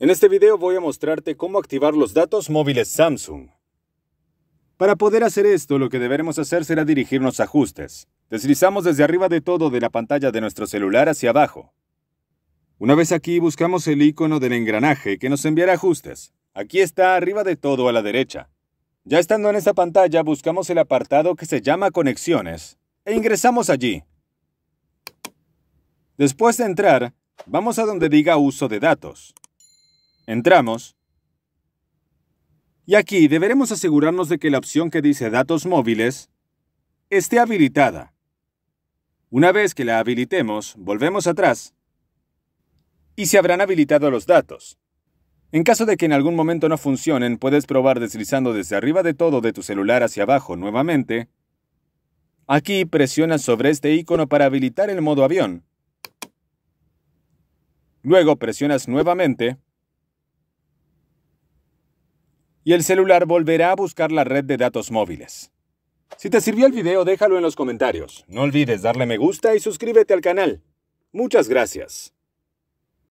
En este video voy a mostrarte cómo activar los datos móviles Samsung. Para poder hacer esto, lo que deberemos hacer será dirigirnos a Ajustes. Deslizamos desde arriba de todo de la pantalla de nuestro celular hacia abajo. Una vez aquí, buscamos el icono del engranaje que nos enviará Ajustes. Aquí está, arriba de todo a la derecha. Ya estando en esa pantalla, buscamos el apartado que se llama Conexiones e ingresamos allí. Después de entrar, vamos a donde diga Uso de datos. Entramos. Y aquí deberemos asegurarnos de que la opción que dice datos móviles esté habilitada. Una vez que la habilitemos, volvemos atrás y se habrán habilitado los datos. En caso de que en algún momento no funcionen, puedes probar deslizando desde arriba de todo de tu celular hacia abajo nuevamente. Aquí presionas sobre este icono para habilitar el modo avión. Luego presionas nuevamente y el celular volverá a buscar la red de datos móviles. Si te sirvió el video, déjalo en los comentarios. No olvides darle me gusta y suscríbete al canal. Muchas gracias.